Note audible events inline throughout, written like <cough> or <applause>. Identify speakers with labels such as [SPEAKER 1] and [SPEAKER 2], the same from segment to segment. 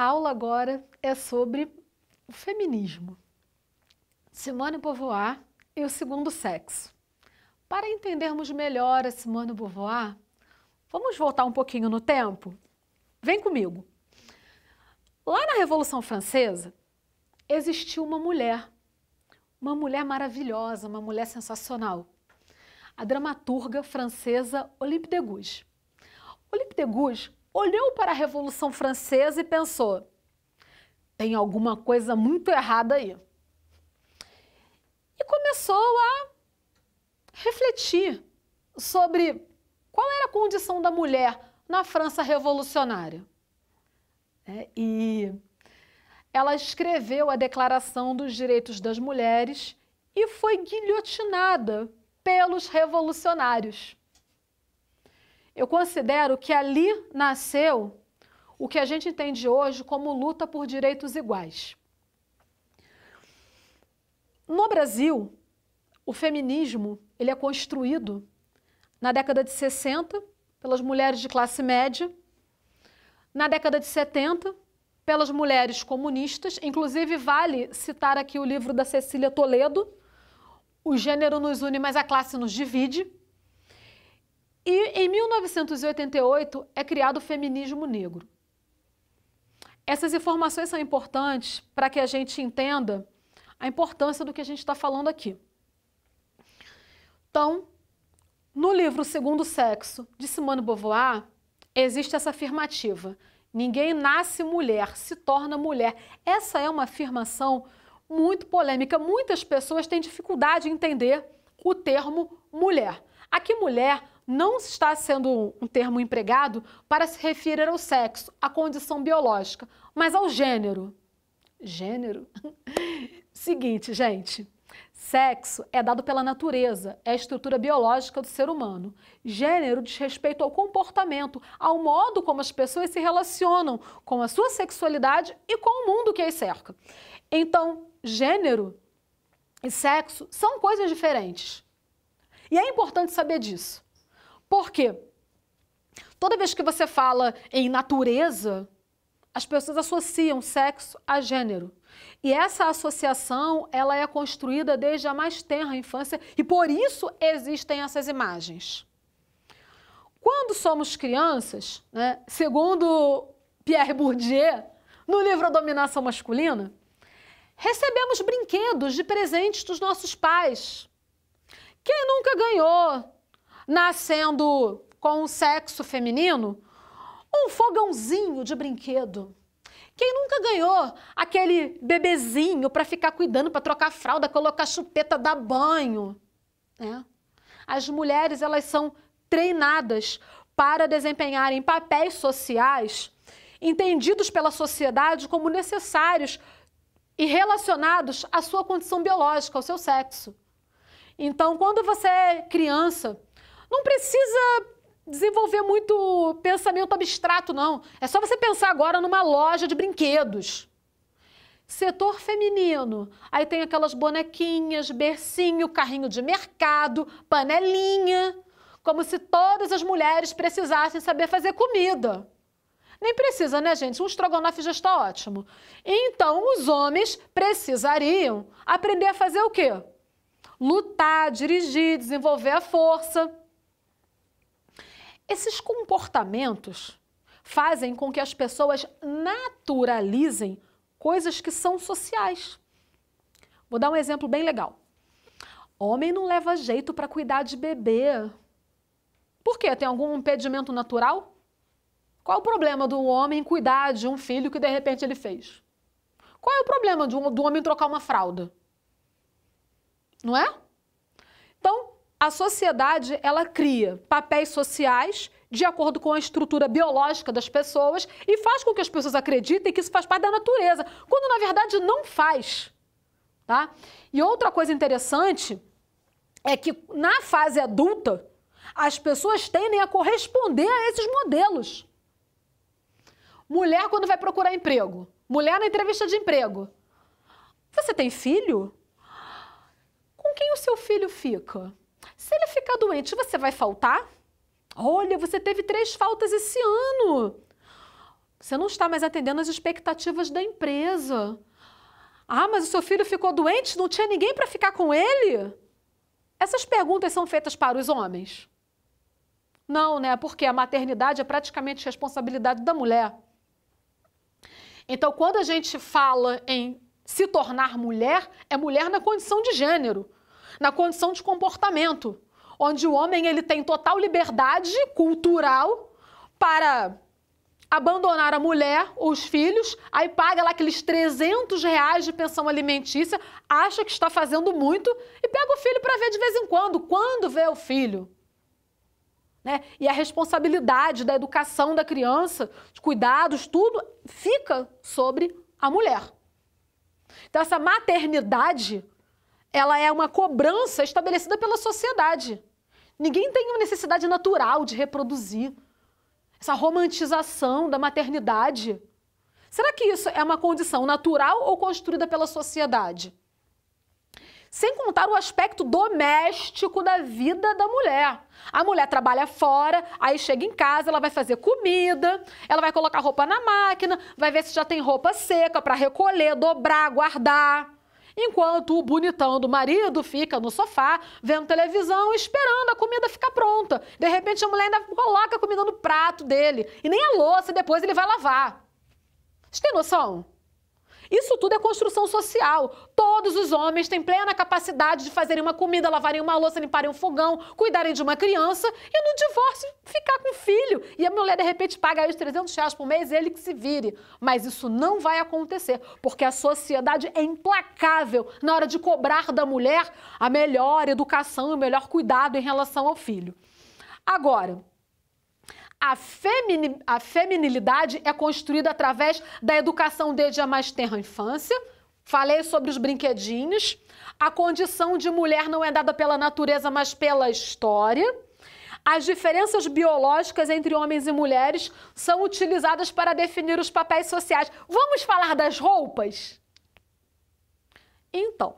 [SPEAKER 1] aula agora é sobre o feminismo. Simone Beauvoir e o segundo sexo. Para entendermos melhor a Simone Beauvoir, vamos voltar um pouquinho no tempo? Vem comigo. Lá na Revolução Francesa, existiu uma mulher, uma mulher maravilhosa, uma mulher sensacional, a dramaturga francesa Olympe de Gouges. Olympe de Gouges olhou para a Revolução Francesa e pensou: tem alguma coisa muito errada aí. E começou a refletir sobre qual era a condição da mulher na França revolucionária. É, e ela escreveu a Declaração dos Direitos das Mulheres e foi guilhotinada pelos revolucionários. Eu considero que ali nasceu o que a gente entende hoje como luta por direitos iguais. No Brasil, o feminismo ele é construído na década de 60 pelas mulheres de classe média, na década de 70 pelas mulheres comunistas, inclusive vale citar aqui o livro da Cecília Toledo, O Gênero nos une, mas a classe nos divide, e em 1988 é criado o feminismo negro. Essas informações são importantes para que a gente entenda a importância do que a gente está falando aqui. Então, no livro Segundo Sexo, de Simone Beauvoir, existe essa afirmativa. Ninguém nasce mulher, se torna mulher. Essa é uma afirmação muito polêmica. Muitas pessoas têm dificuldade em entender o termo mulher. Aqui, mulher não está sendo um termo empregado para se referir ao sexo, à condição biológica, mas ao gênero. Gênero? <laughs> Seguinte, gente. Sexo é dado pela natureza, é a estrutura biológica do ser humano. Gênero diz respeito ao comportamento, ao modo como as pessoas se relacionam com a sua sexualidade e com o mundo que as cerca. Então, gênero e sexo são coisas diferentes. E é importante saber disso. Por quê? Toda vez que você fala em natureza, as pessoas associam sexo a gênero. E essa associação, ela é construída desde a mais tenra infância e por isso existem essas imagens. Quando somos crianças, né, segundo Pierre Bourdieu, no livro A Dominação Masculina, recebemos brinquedos de presentes dos nossos pais. Quem nunca ganhou nascendo com o sexo feminino, um fogãozinho de brinquedo. Quem nunca ganhou aquele bebezinho para ficar cuidando, para trocar fralda, colocar chupeta, dar banho? Né? As mulheres elas são treinadas para desempenharem papéis sociais entendidos pela sociedade como necessários e relacionados à sua condição biológica, ao seu sexo. Então, quando você é criança não precisa desenvolver muito pensamento abstrato, não. É só você pensar agora numa loja de brinquedos. Setor feminino. Aí tem aquelas bonequinhas, bercinho, carrinho de mercado, panelinha. Como se todas as mulheres precisassem saber fazer comida. Nem precisa, né, gente? Um estrogonofe já está ótimo. Então, os homens precisariam aprender a fazer o quê? Lutar, dirigir, desenvolver a força. Esses comportamentos fazem com que as pessoas naturalizem coisas que são sociais. Vou dar um exemplo bem legal. Homem não leva jeito para cuidar de bebê. Por quê? Tem algum impedimento natural? Qual o problema do homem cuidar de um filho que de repente ele fez? Qual é o problema do homem trocar uma fralda? Não é? Então, a sociedade ela cria papéis sociais de acordo com a estrutura biológica das pessoas e faz com que as pessoas acreditem que isso faz parte da natureza, quando na verdade não faz. Tá? E outra coisa interessante é que na fase adulta as pessoas tendem a corresponder a esses modelos. Mulher quando vai procurar emprego, mulher na entrevista de emprego. Você tem filho? Com quem o seu filho fica? Se ele ficar doente, você vai faltar? Olha, você teve três faltas esse ano. Você não está mais atendendo as expectativas da empresa. Ah, mas o seu filho ficou doente, não tinha ninguém para ficar com ele? Essas perguntas são feitas para os homens? Não, né? Porque a maternidade é praticamente responsabilidade da mulher. Então, quando a gente fala em se tornar mulher, é mulher na condição de gênero na condição de comportamento, onde o homem ele tem total liberdade cultural para abandonar a mulher ou os filhos, aí paga lá aqueles 300 reais de pensão alimentícia, acha que está fazendo muito e pega o filho para ver de vez em quando, quando vê o filho. Né? E a responsabilidade da educação da criança, de cuidados, tudo fica sobre a mulher. Então, essa maternidade ela é uma cobrança estabelecida pela sociedade. Ninguém tem uma necessidade natural de reproduzir essa romantização da maternidade. Será que isso é uma condição natural ou construída pela sociedade? Sem contar o aspecto doméstico da vida da mulher. A mulher trabalha fora, aí chega em casa, ela vai fazer comida, ela vai colocar roupa na máquina, vai ver se já tem roupa seca para recolher, dobrar, guardar enquanto o bonitão do marido fica no sofá, vendo televisão, esperando a comida ficar pronta. De repente, a mulher ainda coloca a comida no prato dele e nem a louça depois ele vai lavar. Você tem noção? Isso tudo é construção social. Todos os homens têm plena capacidade de fazerem uma comida, lavarem uma louça, limparem um fogão, cuidarem de uma criança e no divórcio ficar com o filho. E a mulher, de repente, paga aí os 300 reais por mês, ele que se vire. Mas isso não vai acontecer, porque a sociedade é implacável na hora de cobrar da mulher a melhor educação e o melhor cuidado em relação ao filho. Agora, a, femini, a feminilidade é construída através da educação desde a mais tenra infância. Falei sobre os brinquedinhos. A condição de mulher não é dada pela natureza, mas pela história. As diferenças biológicas entre homens e mulheres são utilizadas para definir os papéis sociais. Vamos falar das roupas? Então,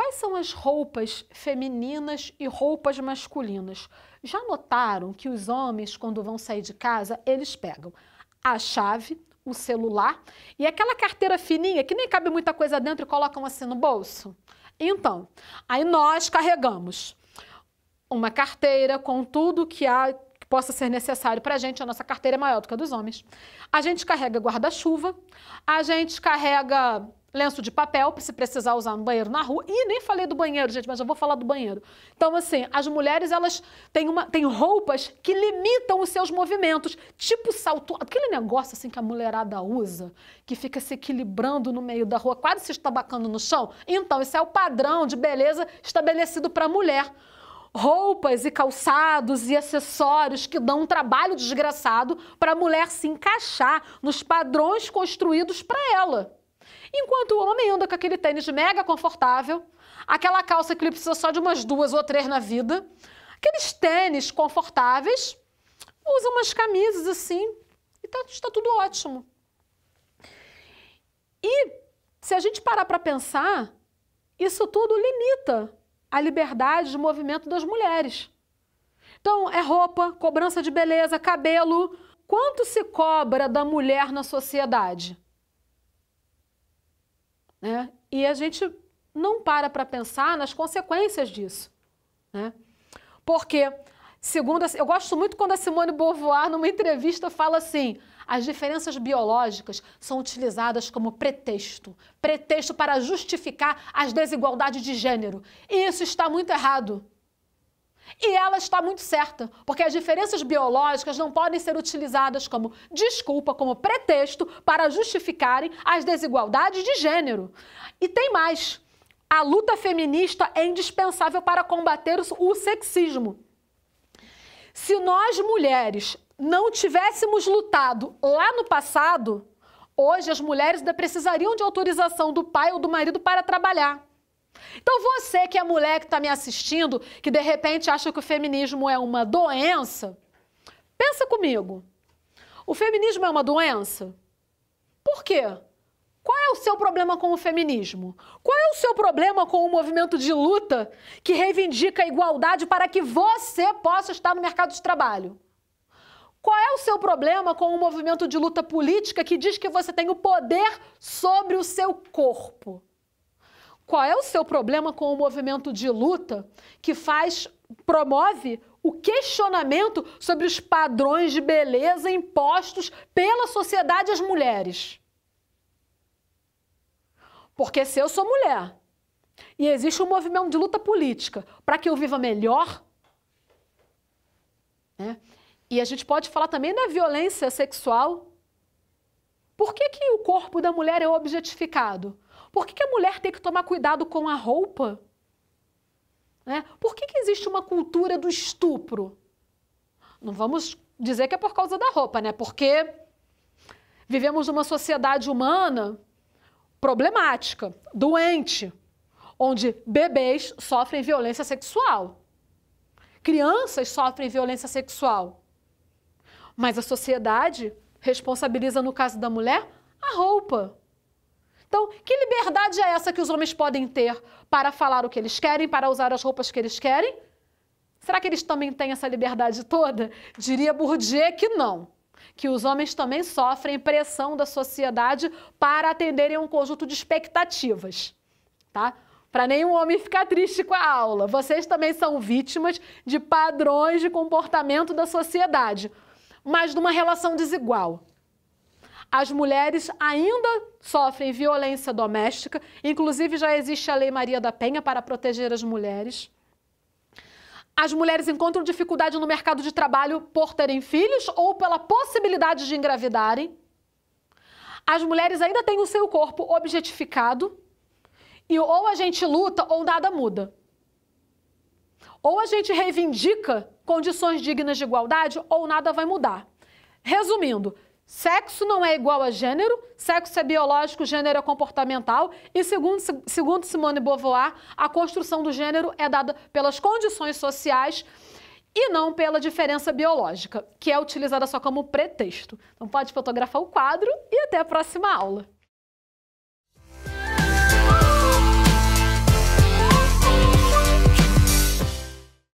[SPEAKER 1] Quais são as roupas femininas e roupas masculinas? Já notaram que os homens, quando vão sair de casa, eles pegam a chave, o celular e aquela carteira fininha que nem cabe muita coisa dentro e colocam assim no bolso? Então, aí nós carregamos uma carteira com tudo que há que possa ser necessário para a gente, a nossa carteira é maior do que a dos homens. A gente carrega guarda-chuva, a gente carrega lenço de papel, se precisar usar no banheiro na rua. E nem falei do banheiro, gente, mas já vou falar do banheiro. Então, assim, as mulheres, elas têm, uma, têm roupas que limitam os seus movimentos, tipo salto, aquele negócio assim que a mulherada usa, que fica se equilibrando no meio da rua, quase se estabacando no chão. Então, esse é o padrão de beleza estabelecido para a mulher roupas e calçados e acessórios que dão um trabalho desgraçado para a mulher se encaixar nos padrões construídos para ela. Enquanto o homem anda com aquele tênis mega confortável, aquela calça que ele precisa só de umas duas ou três na vida, aqueles tênis confortáveis, usa umas camisas assim e tá, está tudo ótimo. E se a gente parar para pensar, isso tudo limita a liberdade de movimento das mulheres. Então, é roupa, cobrança de beleza, cabelo. Quanto se cobra da mulher na sociedade? Né? E a gente não para para pensar nas consequências disso. Né? Porque, segundo, a, eu gosto muito quando a Simone Beauvoir, numa entrevista, fala assim: as diferenças biológicas são utilizadas como pretexto pretexto para justificar as desigualdades de gênero. E isso está muito errado. E ela está muito certa, porque as diferenças biológicas não podem ser utilizadas como desculpa, como pretexto para justificarem as desigualdades de gênero. E tem mais. A luta feminista é indispensável para combater o sexismo. Se nós mulheres não tivéssemos lutado lá no passado, hoje as mulheres ainda precisariam de autorização do pai ou do marido para trabalhar. Então você que é mulher que está me assistindo, que de repente acha que o feminismo é uma doença, pensa comigo. O feminismo é uma doença? Por quê? Qual é o seu problema com o feminismo? Qual é o seu problema com o movimento de luta que reivindica a igualdade para que você possa estar no mercado de trabalho? Qual é o seu problema com o movimento de luta política que diz que você tem o poder sobre o seu corpo? Qual é o seu problema com o movimento de luta que faz, promove o questionamento sobre os padrões de beleza impostos pela sociedade às mulheres? Porque se eu sou mulher e existe um movimento de luta política para que eu viva melhor, né? E a gente pode falar também da violência sexual. Por que, que o corpo da mulher é objetificado? Por que, que a mulher tem que tomar cuidado com a roupa? Né? Por que, que existe uma cultura do estupro? Não vamos dizer que é por causa da roupa, né? Porque vivemos numa sociedade humana problemática, doente, onde bebês sofrem violência sexual, crianças sofrem violência sexual. Mas a sociedade responsabiliza, no caso da mulher, a roupa. Então, que liberdade é essa que os homens podem ter para falar o que eles querem, para usar as roupas que eles querem? Será que eles também têm essa liberdade toda? Diria Bourdieu que não. Que os homens também sofrem pressão da sociedade para atenderem a um conjunto de expectativas. Tá? para nenhum homem ficar triste com a aula. Vocês também são vítimas de padrões de comportamento da sociedade, mas de uma relação desigual. As mulheres ainda sofrem violência doméstica, inclusive já existe a Lei Maria da Penha para proteger as mulheres. As mulheres encontram dificuldade no mercado de trabalho por terem filhos ou pela possibilidade de engravidarem. As mulheres ainda têm o seu corpo objetificado e ou a gente luta ou nada muda. Ou a gente reivindica condições dignas de igualdade ou nada vai mudar. Resumindo, Sexo não é igual a gênero, sexo é biológico, gênero é comportamental. E segundo, segundo Simone Beauvoir, a construção do gênero é dada pelas condições sociais e não pela diferença biológica, que é utilizada só como pretexto. Então pode fotografar o quadro e até a próxima aula.